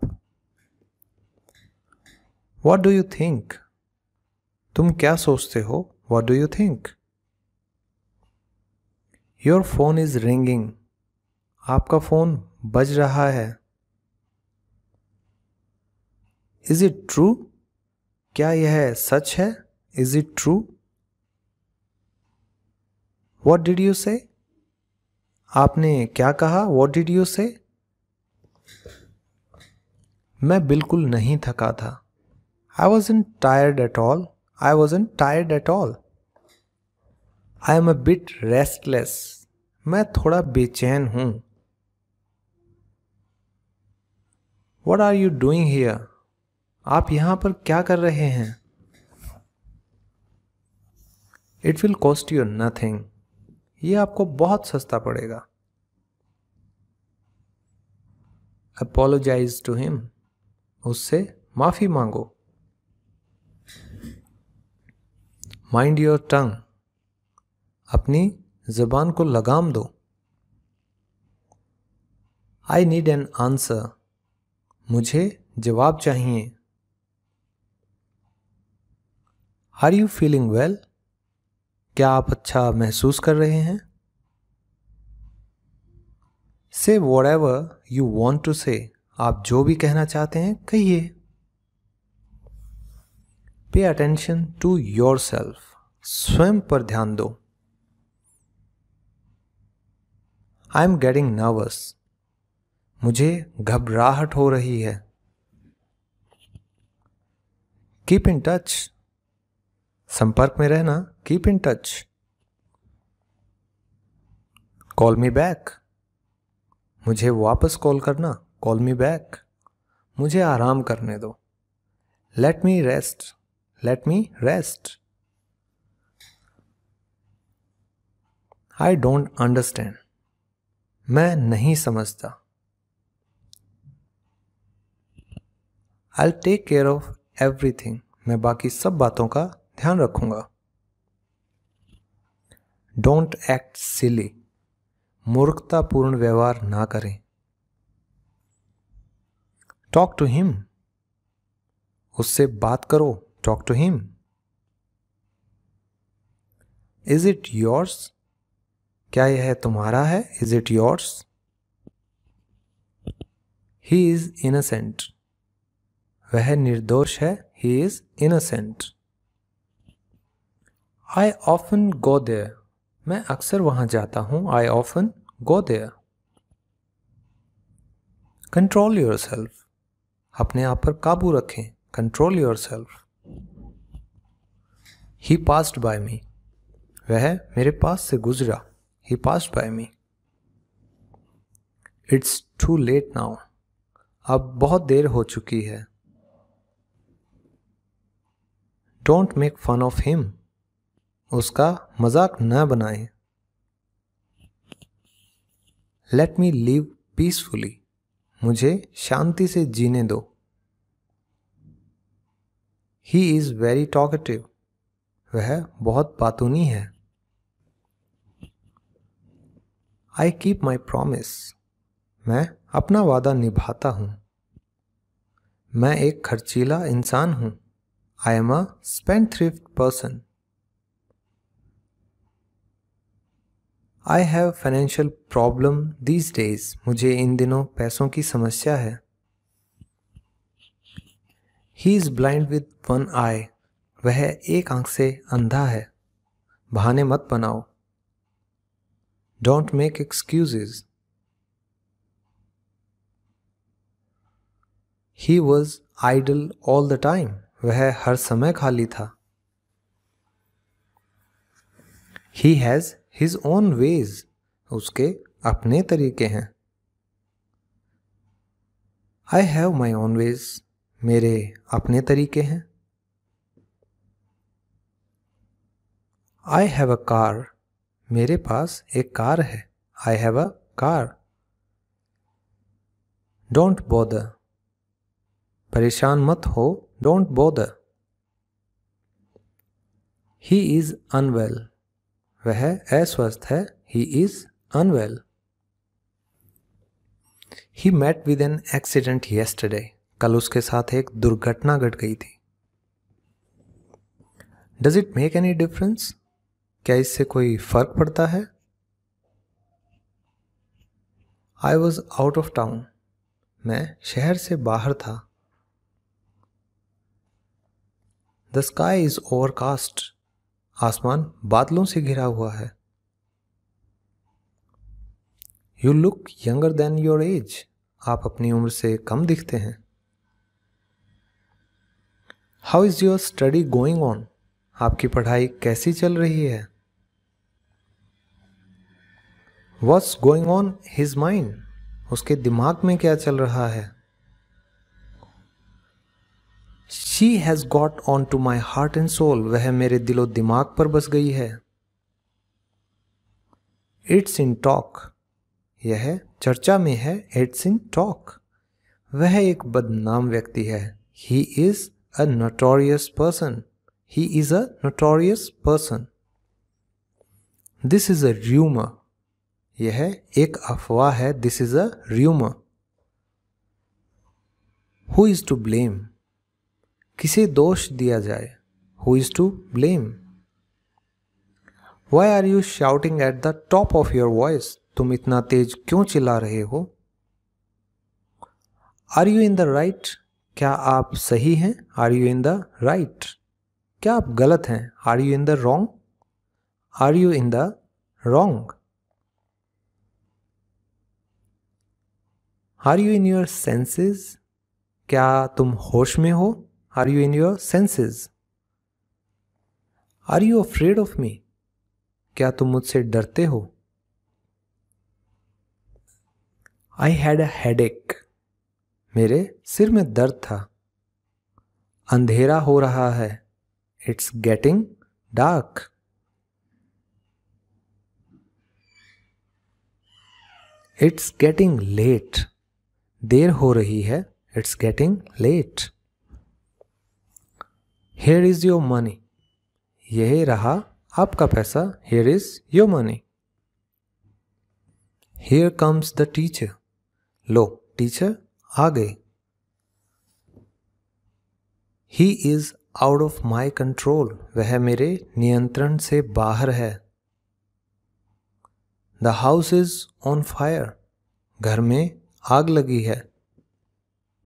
what do you think तुम क्या सोचते हो what do you think your phone is ringing आपका फ़ोन बज रहा है इज़ इट ट्रू क्या यह सच है is it true what did you say आपने क्या कहा वॉट डिड यू से मैं बिल्कुल नहीं थका था I wasn't tired at all I wasn't tired at all I am a bit restless मैं थोड़ा बेचैन हूं what are you doing here आप यहां पर क्या कर रहे हैं it will cost you nothing ये आपको बहुत सस्ता पड़ेगा अपोलोजाइज टू हिम उससे माफी मांगो माइंड योर टंग अपनी जबान को लगाम दो आई नीड एन आंसर मुझे जवाब चाहिए आर यू फीलिंग वेल क्या आप अच्छा महसूस कर रहे हैं से whatever you want to say आप जो भी कहना चाहते हैं कहिए pay attention to your self स्वयं पर ध्यान दो आई एम गेटिंग नर्वस मुझे घबराहट हो रही है कीप इन टच संपर्क में रहना keep in touch call me back मुझे वापस कॉल करना कॉल मी बैक मुझे आराम करने दो let me rest let me rest I don't understand मैं नहीं समझता I take care of everything मैं बाकी सब बातों का ध्यान रखूंगा डोंट एक्ट सिली मूर्खतापूर्ण व्यवहार ना करें टॉक टू हिम उससे बात करो talk to him is it yours क्या यह है तुम्हारा है is it yours he is innocent वह निर्दोष है he is innocent I often go there मैं अक्सर वहां जाता हूं I often go there control yourself अपने आप पर काबू रखें control yourself he passed by me वह मेरे पास से गुजरा he passed by me it's too late now अब बहुत देर हो चुकी है don't make fun of him उसका मजाक न बनाए लेट मी लिव पीसफुली मुझे शांति से जीने दो ही इज़ वेरी टॉकेटिव वह बहुत बातूनी है आई कीप माई प्रोमिस मैं अपना वादा निभाता हूं मैं एक खर्चीला इंसान हूं I am a spendthrift person. I have financial problem these days मुझे इन दिनों पैसों की समस्या है he is blind with one eye वह एक आंख से अंधा है बहाने मत बनाओ don't make excuses he was idle all the time वह हर समय खाली था he has his own ways उसके अपने तरीके हैं I have my own ways मेरे अपने तरीके हैं आई हैव अ कार मेरे पास एक कार है I have a car don't bother परेशान मत हो Don't bother. He is unwell. वह अस्वस्थ है He is unwell. He met with an accident yesterday. कल उसके साथ एक दुर्घटना घट गई थी Does it make any difference? क्या इससे कोई फर्क पड़ता है I was out of town. मैं शहर से बाहर था द स्काई इज ओवरकास्ट आसमान बादलों से घिरा हुआ है you look younger than your age आप अपनी उम्र से कम दिखते हैं how is your study going on आपकी पढ़ाई कैसी चल रही है what's going on his mind उसके दिमाग में क्या चल रहा है she has got on to my heart and soul वह मेरे दिलो दिमाग पर बस गई है इट्स इन टॉक यह चर्चा में है इट्स इन टॉक वह एक बदनाम व्यक्ति है he is a notorious person he is a notorious person this is a rumour यह एक अफवाह है this is a rumour who is to blame किसे दोष दिया जाए who is to blame why are you shouting at the top of your voice तुम इतना तेज क्यों चिल्ला रहे हो are you in the right क्या आप सही हैं are you in the right क्या आप गलत हैं are you in the wrong are you in the wrong are you in your senses क्या तुम होश में हो are you in your senses are you afraid of me क्या तुम मुझसे डरते हो आई हैड अ एक मेरे सिर में दर्द था अंधेरा हो रहा है it's getting dark it's getting late देर हो रही है it's getting late here is your money यह रहा आपका पैसा here is your money here comes the teacher लो टीचर आ गए he is out of my control वह मेरे नियंत्रण से बाहर है the house is on fire घर में आग लगी है